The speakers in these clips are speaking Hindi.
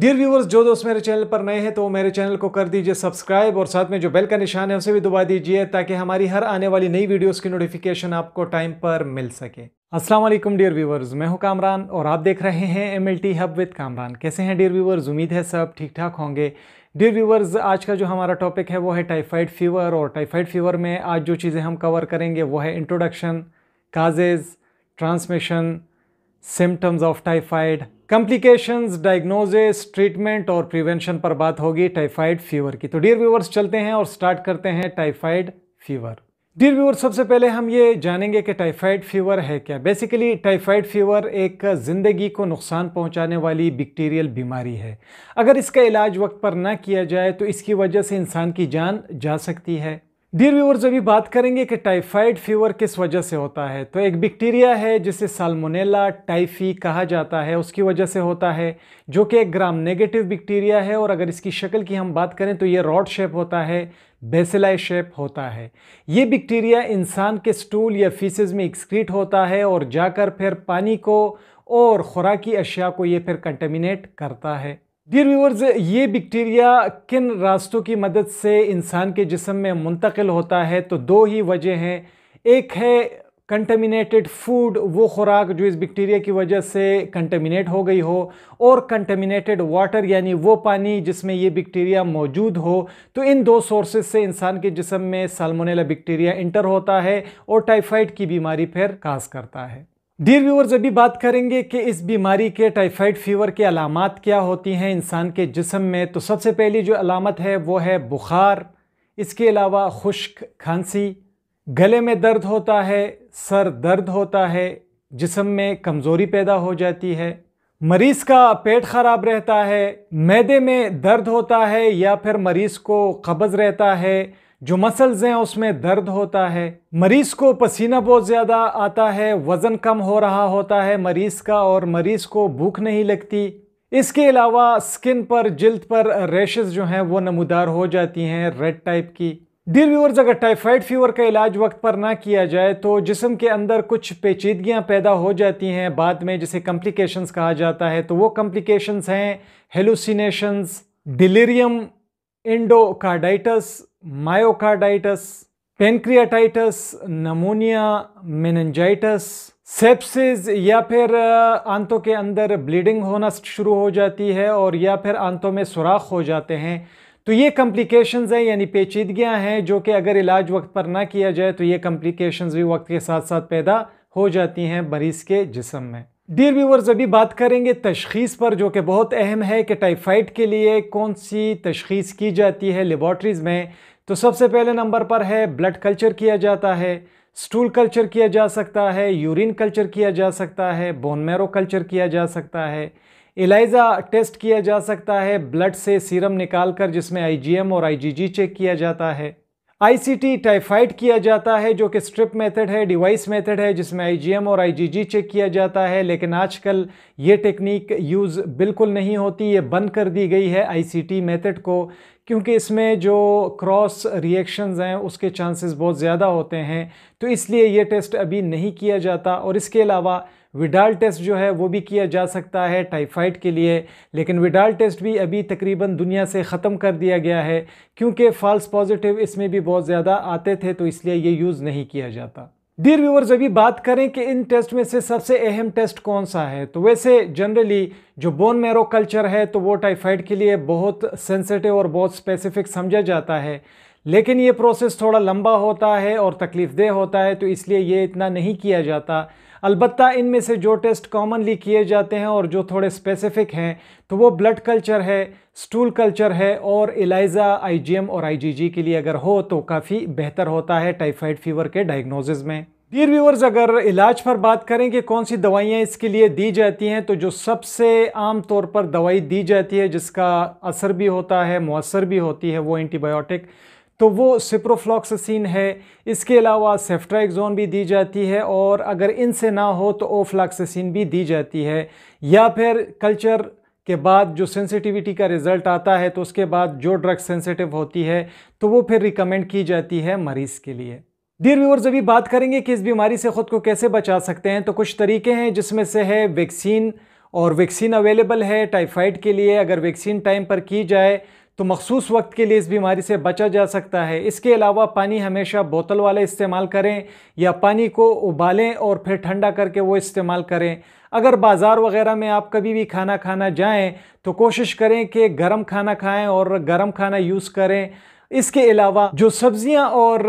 डियर व्यूवर्स जो दोस्त मेरे चैनल पर नए हैं तो मेरे चैनल को कर दीजिए सब्सक्राइब और साथ में जो बेल का निशान है उसे भी दबा दीजिए ताकि हमारी हर आने वाली नई वीडियोस की नोटिफिकेशन आपको टाइम पर मिल सके अस्सलाम वालेकुम डियर व्यूवर्स मैं हूं कामरान और आप देख रहे हैं M L T hub with Kamran कैसे हैं डियर व्यूवर्स उम्मीद है सब ठीक ठाक होंगे डियर व्यूवर्स आज का जो हमारा टॉपिक है वो है टाइफाइड फीवर और टाइफाइड फीवर में आज जो चीज़ें हम कवर करेंगे वो है introduction causes transmission symptoms of typhoid complications diagnosis treatment और प्रिवेंशन पर बात होगी टाइफाइड फीवर की तो डियर व्यूवर्स चलते हैं और स्टार्ट करते हैं टाइफाइड फीवर डियर व्यूवर्स सबसे पहले हम ये जानेंगे कि टाइफाइड फीवर है क्या बेसिकली टाइफाइड फीवर एक ज़िंदगी को नुकसान पहुंचाने वाली बैक्टीरियल बीमारी है अगर इसका इलाज वक्त पर ना किया जाए तो इसकी वजह से इंसान की जान जा सकती है डियर व्यूवर्स अभी बात करेंगे कि टाइफाइड फीवर किस वजह से होता है तो एक बैक्टीरिया है जिसे साल्मोनेला टाइफी कहा जाता है उसकी वजह से होता है जो कि एक ग्राम नेगेटिव बैक्टीरिया है और अगर इसकी शक्ल की हम बात करें तो ये रॉड शेप होता है बेसिलाई शेप होता है ये बैक्टीरिया इंसान के स्टूल या फीसेज में एक्सक्रीट होता है और जाकर फिर पानी को और ख़ुराकी अशिया को ये फिर कंटेमिनेट करता है डियर व्यूवर्स ये बैक्टीरिया किन रास्तों की मदद से इंसान के जिसम में मुंतकिल होता है तो दो ही वजह हैं एक है कंटेमिनेटेड फूड वो खुराक जो इस बैक्टीरिया की वजह से कंटेमिनेट हो गई हो और कंटेमिनेटेड वाटर यानी वो पानी जिसमें ये बैक्टीरिया मौजूद हो तो इन दो सोर्सेज से इंसान के जिसम में सालमोनेला बैक्टीरिया इंटर होता है और टाइफाइड की बीमारी फिर काज करता है डियर व्यूवर्स अभी बात करेंगे कि इस बीमारी के टाइफाइड फीवर के अलामत क्या होती हैं इंसान के जिसम में तो सबसे पहली जो अलामत है वो है बुखार इसके अलावा खुश्क खांसी गले में दर्द होता है सर दर्द होता है जिसम में कमज़ोरी पैदा हो जाती है मरीज़ का पेट ख़राब रहता है मैदे में दर्द होता है या फिर मरीज़ को कब्ज़ रहता है जो मसल्स हैं उसमें दर्द होता है मरीज को पसीना बहुत ज़्यादा आता है वज़न कम हो रहा होता है मरीज का और मरीज को भूख नहीं लगती इसके अलावा स्किन पर जिल्द पर रैशेस जो हैं वो नमदार हो जाती हैं रेड टाइप की डियर व्यूअर्स अगर टाइफाइड फीवर का इलाज वक्त पर ना किया जाए तो जिसम के अंदर कुछ पेचीदगियां पैदा हो जाती हैं बाद में जिसे कम्प्लिकेशंस कहा जाता है तो वो कम्प्लिकेशंस हैं hallucinations delirium endocarditis myocarditis pancreatitis pneumonia meningitis sepsis या फिर आंतों के अंदर ब्लीडिंग होना शुरू हो जाती है और या फिर आंतों में सुराख हो जाते हैं तो ये कम्प्लिकेशंस हैं यानी पेचीदगियां हैं जो कि अगर इलाज वक्त पर ना किया जाए तो ये कम्प्लिकेशंस भी वक्त के साथ साथ पैदा हो जाती हैं मरीज़ के जिसम में डियर व्यूवर्स अभी बात करेंगे तशखीस पर जो कि बहुत अहम है कि टाइफाइड के लिए कौन सी तशखीस की जाती है लेबॉर्ट्रीज़ में तो सबसे पहले नंबर पर है ब्लड कल्चर किया जाता है स्टूल कल्चर किया जा सकता है यूरिन कल्चर किया जा सकता है बोन मैरो कल्चर किया जा सकता है एलाइजा टेस्ट किया जा सकता है ब्लड से सीरम निकाल कर जिसमें एम और जी चेक किया जाता है आईसीटी टाइफाइड किया जाता है जो कि स्ट्रिप मेथड है डिवाइस मेथड है जिसमें आईजीएम और आईजीजी चेक किया जाता है लेकिन आजकल ये टेक्निक यूज़ बिल्कुल नहीं होती ये बंद कर दी गई है आईसीटी मेथड को क्योंकि इसमें जो क्रॉस रिएक्शंस हैं उसके चांसेस बहुत ज़्यादा होते हैं तो इसलिए ये टेस्ट अभी नहीं किया जाता और इसके अलावा विडाल टेस्ट जो है वो भी किया जा सकता है टाइफाइड के लिए लेकिन विडाल टेस्ट भी अभी तकरीबन दुनिया से ख़त्म कर दिया गया है क्योंकि फॉल्स पॉजिटिव इसमें भी बहुत ज़्यादा आते थे तो इसलिए ये यूज़ नहीं किया जाता डियर व्यूवर्स अभी बात करें कि इन टेस्ट में से सबसे अहम टेस्ट कौन सा है तो वैसे जनरली जो बोन मैरो कल्चर है तो वो टाइफाइड के लिए बहुत सेंसिटिव और बहुत स्पेसिफिक समझा जाता है लेकिन ये प्रोसेस थोड़ा लंबा होता है और तकलीफ़ देह होता है तो इसलिए ये इतना नहीं किया जाता अलबत् इनमें से जो टेस्ट कॉमनली किए जाते हैं और जो थोड़े स्पेसिफिक हैं तो वो ब्लड कल्चर है स्टूल कल्चर है और एलाइजा आईजीएम और आईजीजी के लिए अगर हो तो काफ़ी बेहतर होता है टाइफाइड फीवर के डायग्नोसिस में डियर व्यूवर्स अगर इलाज पर बात करें कि कौन सी दवाइयाँ इसके लिए दी जाती हैं तो जो सबसे आम तौर पर दवाई दी जाती है जिसका असर भी होता है मौसर भी होती है वो एंटीबायोटिक तो वो सिप्रोफ्लॉक्सिन है इसके अलावा सेफ्ट्राइक्जोन भी दी जाती है और अगर इनसे ना हो तो ओफ्लाक्सिन भी दी जाती है या फिर कल्चर के बाद जो सेंसिटिविटी का रिज़ल्ट आता है तो उसके बाद जो ड्रग सेंसिटिव होती है तो वो फिर रिकमेंड की जाती है मरीज़ के लिए डियर व्यूअर्स अभी बात करेंगे कि इस बीमारी से ख़ुद को कैसे बचा सकते हैं तो कुछ तरीके हैं जिसमें से है वैक्सीन और वैक्सीन अवेलेबल है टाइफाइड के लिए अगर वैक्सीन टाइम पर की जाए तो मखसूस वक्त के लिए इस बीमारी से बचा जा सकता है इसके अलावा पानी हमेशा बोतल वाले इस्तेमाल करें या पानी को उबालें और फिर ठंडा करके वो इस्तेमाल करें अगर बाज़ार वगैरह में आप कभी भी खाना खाना जाएं तो कोशिश करें कि गर्म खाना खाएं और गर्म खाना यूज़ करें इसके अलावा जो सब्जियां और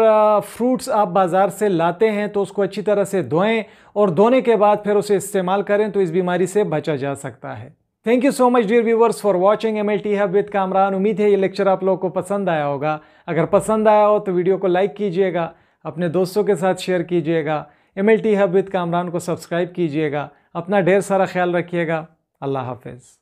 फ्रूट्स आप बाज़ार से लाते हैं तो उसको अच्छी तरह से धोएं और धोने के बाद फिर उसे इस्तेमाल करें तो इस बीमारी से बचा जा सकता है thank you so much dear viewers for watching M L T hub with Kamran उम्मीद है ये लेक्चर आप लोगों को पसंद आया होगा अगर पसंद आया हो तो वीडियो को लाइक कीजिएगा अपने दोस्तों के साथ शेयर कीजिएगा M L T hub with Kamran को सब्सक्राइब कीजिएगा अपना ढेर सारा ख्याल रखिएगा अल्लाह हाफिज़